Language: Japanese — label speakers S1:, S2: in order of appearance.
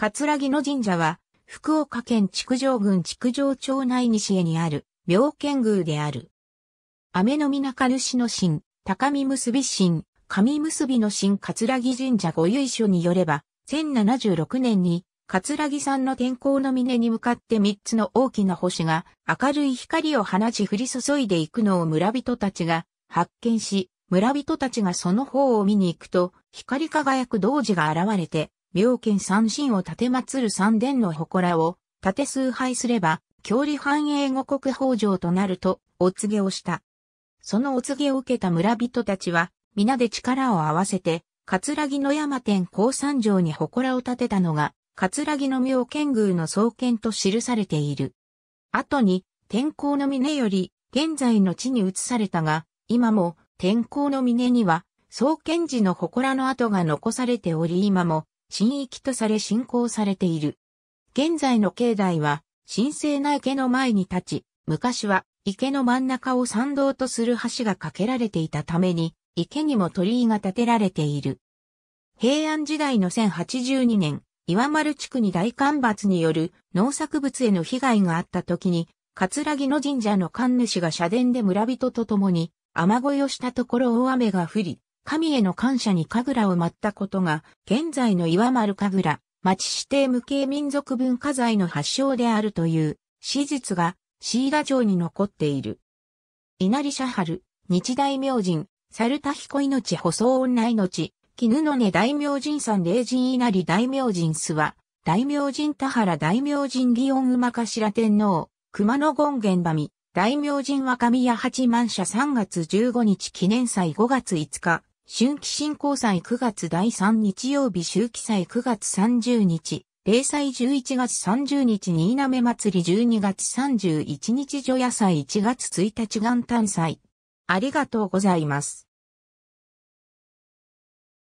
S1: 葛城の神社は、福岡県築城郡築城町内西へにある、妙見宮である。雨の皆軽氏の神、高見結び神、神結びの神葛城神社御由緒によれば、1076年に、葛城山の天候の峰に向かって三つの大きな星が明るい光を放ち降り注いでいくのを村人たちが発見し、村人たちがその方を見に行くと、光り輝く童子が現れて、妙見三神を建て祀る三殿の祠を、建て崇拝すれば、郷里繁栄後国法上となると、お告げをした。そのお告げを受けた村人たちは、皆で力を合わせて、葛城の山天高山城に祠を建てたのが、葛城の妙見宮の創建と記されている。後に、天候の峰より、現在の地に移されたが、今も、天候の峰には、創建時の祠の跡が残されており今も、神域とされ信仰されている。現在の境内は、神聖な池の前に立ち、昔は池の真ん中を参道とする橋が架けられていたために、池にも鳥居が建てられている。平安時代の1082年、岩丸地区に大干ばつによる農作物への被害があった時に、葛城の神社の神主が社殿で村人と共に雨乞いをしたところ大雨が降り、神への感謝に神楽を舞ったことが、現在の岩丸神楽、町指定無形民族文化財の発祥であるという、史実が、シーラ城に残っている。稲荷社春、日大明神、猿田彦命細女命、絹の根大明神三霊神稲荷大明神諏は、大明神田原大明神祇園馬頭天皇、熊野権現場見、大明神若宮八幡社3月15日記念祭5月5日、春季振興祭9月第3日曜日秋季祭9月30日、例祭11月30日新滑祭り12月31日除夜祭1月1日元旦祭。ありがとうございます。